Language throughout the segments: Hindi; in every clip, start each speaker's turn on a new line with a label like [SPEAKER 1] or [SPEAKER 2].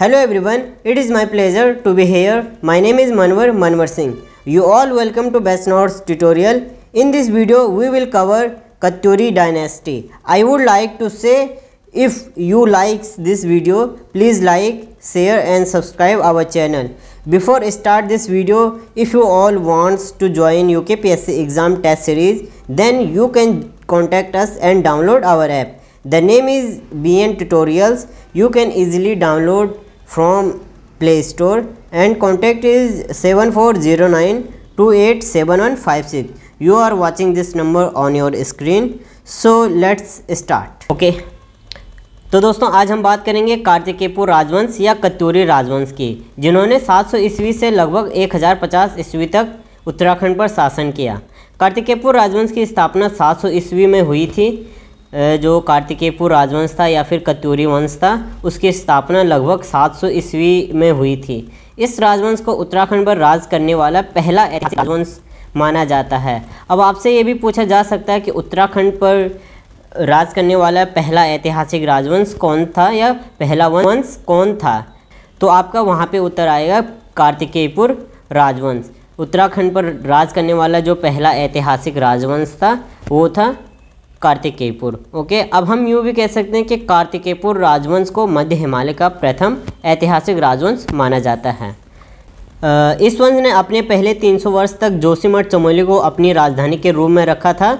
[SPEAKER 1] Hello everyone, it is my pleasure to be here. My name is Manwar Manwar Singh. You all welcome to Best Notes tutorial. In this video, we will cover Kathuri dynasty. I would like to say if you like this video, please like, share and subscribe our channel. Before I start this video, if you all wants to join UKPSC exam test series, then you can contact us and download our app. The name is BN Tutorials. You can easily download from play store and contact is 7409287156 you are watching this number on your screen so let's start okay तो दोस्तों आज हम बात करेंगे कार्तिकेयपुर राजवंश या कत्तूरी राजवंश की जिन्होंने 700 ईस्वी से लगभग 1050 ईस्वी तक उत्तराखंड पर शासन किया कार्तिकेयपुर राजवंश की स्थापना 700 ईस्वी में हुई थी जो कार्तिकेयपुर राजवंश था या फिर कत्यूरी वंश था उसकी स्थापना लगभग 700 ईस्वी में हुई थी इस राजवंश को उत्तराखंड पर राज करने वाला पहला ऐतिहासिक राजवंश माना जाता है अब आपसे ये भी पूछा जा सकता है कि उत्तराखंड पर राज करने वाला पहला ऐतिहासिक राजवंश कौन था या पहला वंश कौन था तो आपका वहाँ पे उत्तर आएगा कार्तिकेयपुर राजवंश उत्तराखंड पर राज करने वाला जो पहला ऐतिहासिक राजवंश था वो था कार्तिकेयपुर ओके अब हम यूँ भी कह सकते हैं कि कार्तिकेयपुर राजवंश को मध्य हिमालय का प्रथम ऐतिहासिक राजवंश माना जाता है इस वंश ने अपने पहले 300 वर्ष तक जोशीमठ चमोली को अपनी राजधानी के रूप में रखा था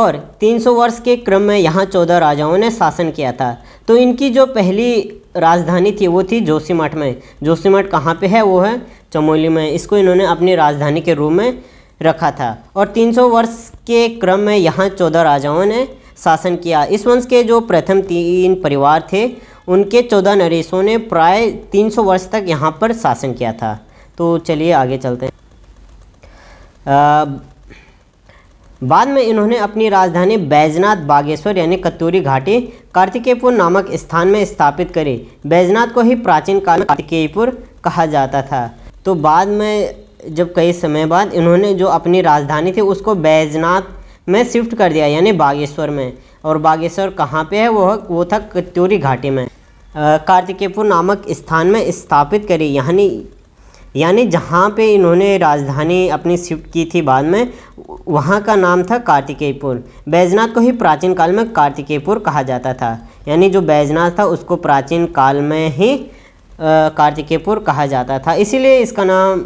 [SPEAKER 1] और 300 वर्ष के क्रम में यहाँ 14 राजाओं ने शासन किया था तो इनकी जो पहली राजधानी थी वो थी जोशीमठ में जोशीमठ कहाँ पे है वो है चमोली में इसको इन्होंने अपनी राजधानी के रूप में रखा था और 300 वर्ष के क्रम में यहाँ चौदह राजाओं ने शासन किया इस वंश के जो प्रथम तीन परिवार थे उनके चौदह नरेशों ने प्राय 300 वर्ष तक यहाँ पर शासन किया था तो चलिए आगे चलते हैं बाद में इन्होंने अपनी राजधानी बैजनाथ बागेश्वर यानी कत्तूरी घाटी कार्तिकेयपुर नामक स्थान में स्थापित करी बैजनाथ को ही प्राचीन काल में कार्तिकेयपुर कहा जाता था तो बाद में जब कई समय बाद इन्होंने जो अपनी राजधानी थी उसको बैजनाथ में शिफ्ट कर दिया यानी बागेश्वर में और बागेश्वर कहाँ पे है वो वो था कत्यूरी घाटी में कार्तिकेयपुर नामक स्थान में स्थापित करी यानी यानी जहाँ पे इन्होंने राजधानी अपनी शिफ्ट की थी बाद में वहाँ का नाम था कार्तिकेयपुर बैजनाथ को ही प्राचीन काल में कार्तिकेयपुर कहा जाता था यानी जो बैजनाथ था उसको प्राचीन काल में ही कार्तिकेयपुर कहा जाता था इसीलिए इसका नाम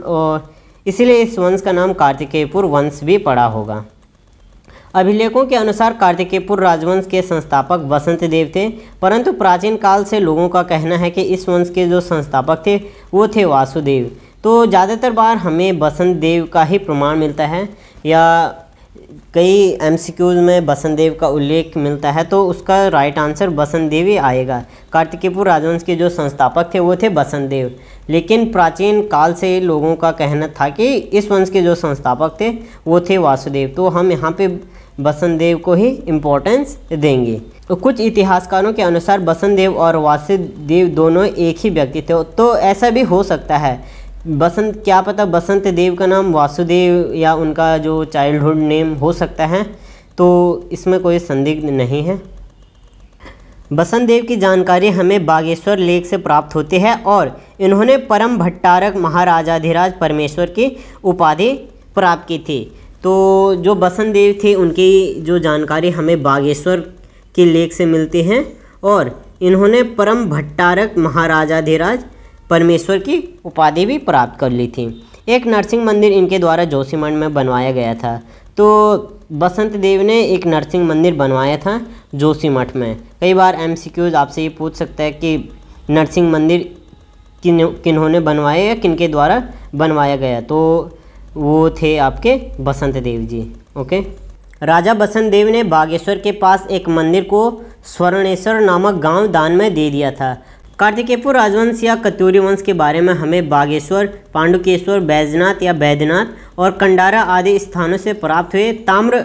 [SPEAKER 1] इसलिए इस वंश का नाम कार्तिकेयपुर वंश भी पड़ा होगा अभिलेखों के अनुसार कार्तिकेयपुर राजवंश के संस्थापक वसंत देव थे परंतु प्राचीन काल से लोगों का कहना है कि इस वंश के जो संस्थापक थे वो थे वासुदेव तो ज़्यादातर बार हमें बसंत देव का ही प्रमाण मिलता है या कई एमसीक्यूज में बसंत देव का उल्लेख मिलता है तो उसका राइट आंसर बसंत देव ही आएगा कार्तिकीपुर राजवंश के जो संस्थापक थे वो थे बसंत देव लेकिन प्राचीन काल से लोगों का कहना था कि इस वंश के जो संस्थापक थे वो थे वासुदेव तो हम यहाँ पे बसंत देव को ही इम्पोर्टेंस देंगे तो कुछ इतिहासकारों के अनुसार बसंत देव और वासुदेव दोनों एक ही व्यक्ति थे तो ऐसा भी हो सकता है बसंत क्या पता बसंत देव का नाम वासुदेव या उनका जो चाइल्डहुड नेम हो सकता है तो इसमें कोई संदिग्ध नहीं है बसंत देव की जानकारी हमें बागेश्वर लेख से प्राप्त होती है और इन्होंने परम भट्टारक महाराजाधिराज परमेश्वर की उपाधि प्राप्त की थी तो जो बसंत देव थे उनकी जो जानकारी हमें बागेश्वर के लेख से मिलती है और इन्होंने परम भट्टारक महाराजाधिराज परमेश्वर की उपाधि भी प्राप्त कर ली थी एक नरसिंह मंदिर इनके द्वारा जोशीमठ में बनवाया गया था तो बसंत देव ने एक नरसिंह मंदिर बनवाया था जोशी मठ में कई बार एम आपसे ये पूछ सकता है कि नरसिंह मंदिर किन किन्होंने बनवाया या किनके द्वारा बनवाया गया तो वो थे आपके बसंत देव जी ओके राजा बसंत देव ने बागेश्वर के पास एक मंदिर को स्वर्णेश्वर नामक गांव दान में दे दिया था कार्तिकेयपुर राजवंश या कत्यूरी वंश के बारे में हमें बागेश्वर पांडुकेश्वर बैजनाथ या बैद्यनाथ और कंडारा आदि स्थानों से प्राप्त हुए ताम्र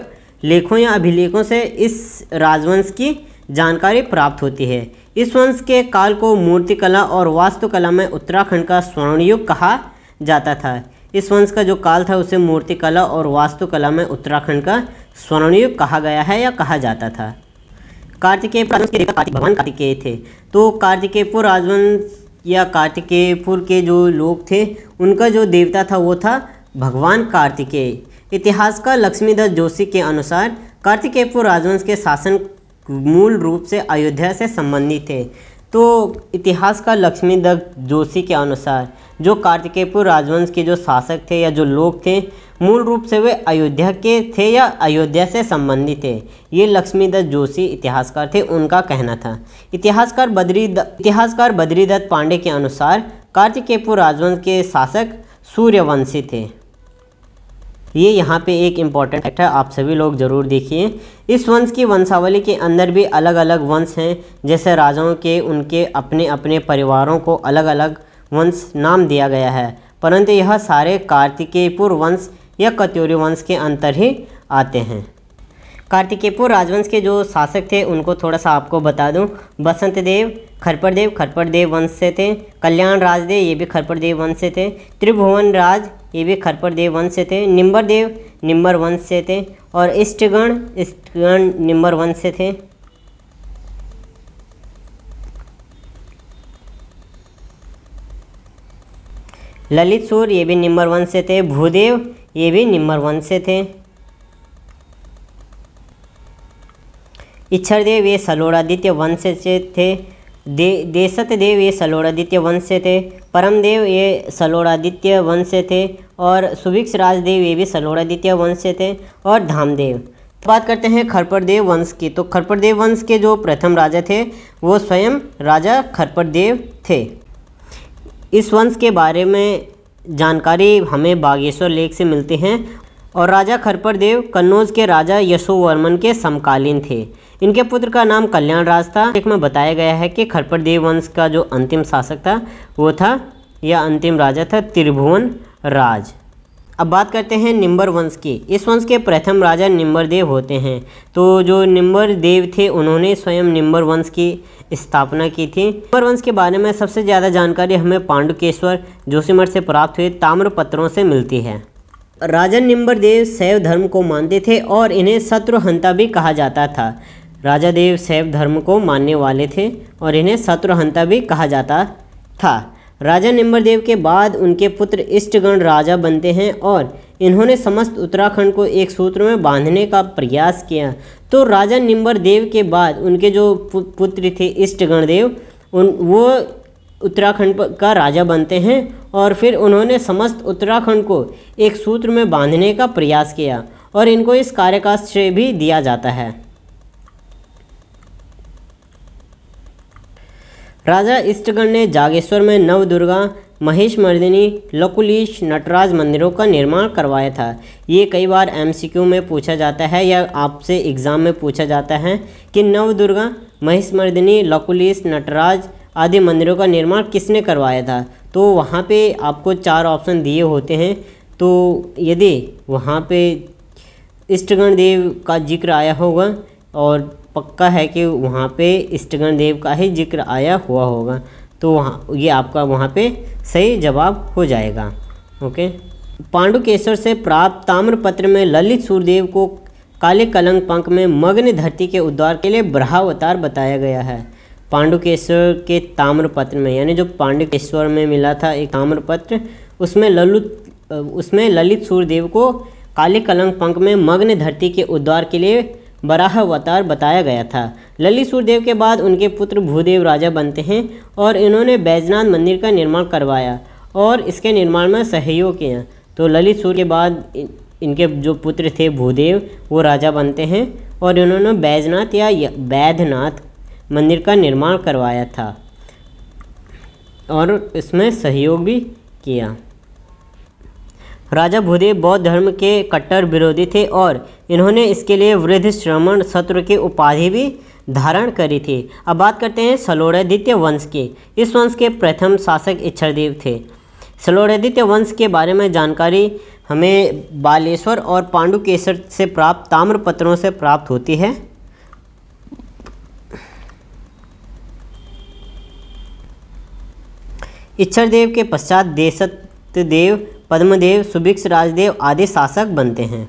[SPEAKER 1] लेखों या अभिलेखों से इस राजवंश की जानकारी प्राप्त होती है इस वंश के काल को मूर्तिकला और वास्तुकला में उत्तराखंड का स्वर्णयुग कहा जाता था इस वंश का जो काल था उसे मूर्तिकला और वास्तुकला में उत्तराखंड का स्वर्णयुग कहा गया है या कहा जाता था कार्तिकेय राजवंश के कार्तिक भगवान कार्तिकेय थे तो कार्तिकेयपुर राजवंश या कार्तिकेयपुर के जो लोग थे उनका जो देवता था वो था भगवान कार्तिकेय इतिहासकार लक्ष्मीदत्त जोशी के अनुसार कार्तिकेयपुर राजवंश के शासन मूल रूप से अयोध्या से संबंधित थे तो इतिहासकार लक्ष्मीदत्त जोशी के अनुसार जो कार्तिकेयपुर राजवंश के जो शासक थे या जो लोग थे मूल रूप से वे अयोध्या के थे या अयोध्या से संबंधित थे ये लक्ष्मीदत्त जोशी इतिहासकार थे उनका कहना था इतिहासकार बद्री इतिहासकार बद्रीदत्त पांडे के अनुसार कार्तिकेयपुर राजवंश के शासक सूर्यवंशी थे ये यहाँ पे एक इम्पॉर्टेंट फैक्ट है आप सभी लोग जरूर देखिए इस वंश की वंशावली के अंदर भी अलग अलग वंश हैं जैसे राजाओं के उनके अपने अपने परिवारों को अलग अलग वंश नाम दिया गया है परंतु यह सारे कार्तिकेयपुर वंश या कत्यूरी वंश के अंतर ही आते हैं कार्तिकेयपुर राजवंश के जो शासक थे उनको थोड़ा सा आपको बता दूं बसंत देव खरपड़देव खरपड़देव वंश से थे कल्याण राजदेव ये भी खरपड़देव वंश से थे त्रिभुवन राज ये भी खरपड़देव वंश से थे निम्बर देव निम्बर वंश से थे और इष्टगण इष्टगण निम्बर वंश से थे ललित सूर ये भी निम्बर वंश से थे भूदेव ये भी नंबर वन से थे इच्छरदेव ये सलोड़ादित्य वंश से थे दे देसतदेव ये सलोड़ादित्य वंश से थे परमदेव ये सलोड़ादित्य वंश से थे और सुभिक्ष राजदेव ये भी सलोड़ादित्य वंश से थे और धामदेव तो बात करते हैं खरपरदेव वंश की तो खरपरदेव वंश के जो प्रथम राजा थे वो स्वयं राजा खरपरदेव थे इस वंश के बारे में जानकारी हमें बागेश्वर लेख से मिलते हैं और राजा खरपर देव कन्नौज के राजा यशोवर्मन के समकालीन थे इनके पुत्र का नाम कल्याण राज था लेख में बताया गया है कि खरपर देव वंश का जो अंतिम शासक था वो था या अंतिम राजा था त्रिभुवन राज अब बात करते हैं निम्बर वंश की इस वंश के प्रथम राजा निम्बर देव होते हैं तो जो निम्बर देव थे उन्होंने स्वयं निम्बर वंश की स्थापना की थी निम्बर वंश के बारे में सबसे ज़्यादा जानकारी हमें पांडुकेश्वर जोशीमठ से प्राप्त हुए ताम्रपत्रों से मिलती है राजा निम्बर देव शैव धर्म को मानते थे और इन्हें शत्रुहंता भी कहा जाता था राजा देव शैव धर्म को मानने वाले थे और इन्हें शत्रुहंता भी कहा जाता था राजा निम्बरदेव के बाद उनके पुत्र इष्टगण राजा बनते हैं और इन्होंने समस्त उत्तराखंड को एक सूत्र में बांधने का प्रयास किया तो राजा निम्बरदेव के बाद उनके जो पुत्र थे देव उन वो उत्तराखंड का राजा बनते हैं और फिर उन्होंने समस्त उत्तराखंड को एक सूत्र में बांधने का प्रयास किया और इनको इस कार्य का श्रेय भी दिया जाता है राजा इष्टगण ने जागेश्वर में नवदुर्गा महेश मर्दिनी लकुलीश नटराज मंदिरों का निर्माण करवाया था ये कई बार एमसीक्यू में पूछा जाता है या आपसे एग्ज़ाम में पूछा जाता है कि नवदुर्गा महेश मर्दिनी लकुलीश नटराज आदि मंदिरों का निर्माण किसने करवाया था तो वहाँ पे आपको चार ऑप्शन दिए होते हैं तो यदि वहाँ पे इष्टगण देव का जिक्र आया होगा और पक्का है कि वहाँ पे इष्टगण देव का ही जिक्र आया हुआ होगा तो वहाँ ये आपका वहाँ पे सही जवाब हो जाएगा ओके पांडुकेश्वर से प्राप्त ताम्रपत्र में ललित सूर्यदेव को काले कलंग पंख में मग्न धरती के उद्धार के लिए ब्रहावतार बताया गया है पांडुकेश्वर के ताम्रपत्र में यानी जो पांडुकेश्वर में मिला था एक ताम्रपत्र उसमें ललित उसमें ललित सूर्यदेव को काले कलंग पंख में मग्न धरती के उद्धार के लिए बराह अवतार बताया गया था ललित सूर्यदेव के बाद उनके पुत्र भूदेव राजा बनते हैं और इन्होंने बैजनाथ मंदिर का निर्माण करवाया और इसके निर्माण में सहयोग किया तो ललित सूर्य के बाद इनके जो पुत्र थे भूदेव वो राजा बनते हैं और इन्होंने बैजनाथ या बैधनाथ मंदिर का निर्माण करवाया था और इसमें सहयोग भी किया राजा भूदेव बौद्ध धर्म के कट्टर विरोधी थे और इन्होंने इसके लिए वृद्ध श्रमण सत्र की उपाधि भी धारण करी थी अब बात करते हैं सलोड़ादित्य वंश की इस वंश के प्रथम शासक इच्छरदेव थे सलोड़ादित्य वंश के बारे में जानकारी हमें बालेश्वर और पांडुकेश्वर से प्राप्त ताम्रपत्रों से प्राप्त होती है इच्छरदेव के पश्चात देशत देव पद्मदेव सुभिक्ष राजदेव आदि शासक बनते हैं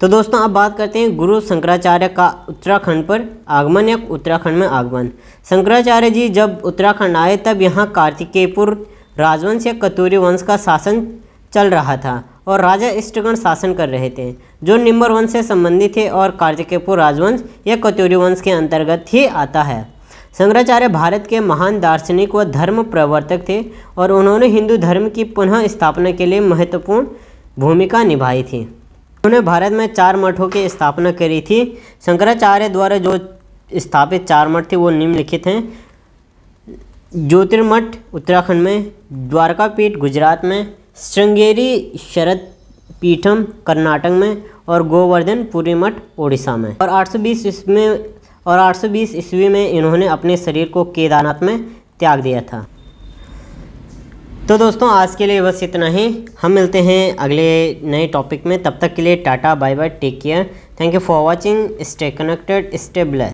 [SPEAKER 1] तो दोस्तों अब बात करते हैं गुरु शंकराचार्य का उत्तराखंड पर आगमन या उत्तराखंड में आगमन शंकराचार्य जी जब उत्तराखंड आए तब यहाँ कार्तिकेयपुर राजवंश या कतूरी वंश का शासन चल रहा था और राजा इष्टगण शासन कर रहे थे जो निम्बर वंश से संबंधित थे और कार्तिकेयपुर राजवंश या कतूरी वंश के अंतर्गत ही आता है शंकराचार्य भारत के महान दार्शनिक व धर्म प्रवर्तक थे और उन्होंने हिंदू धर्म की पुनः स्थापना के लिए महत्वपूर्ण भूमिका निभाई थी उन्होंने भारत में चार मठों की स्थापना करी थी शंकराचार्य द्वारा जो स्थापित चार मठ थे वो निम्नलिखित हैं ज्योतिर्मठ उत्तराखंड में द्वारका पीठ गुजरात में श्रृंगेरी शरद पीठम कर्नाटक में और गोवर्धन पूरी मठ ओडिशा में और 820 सौ बीस में और 820 ईस्वी में इन्होंने अपने शरीर को केदारनाथ में त्याग दिया था तो दोस्तों आज के लिए बस इतना ही हम मिलते हैं अगले नए टॉपिक में तब तक के लिए tata bye bye take care thank you for watching stay connected stay bless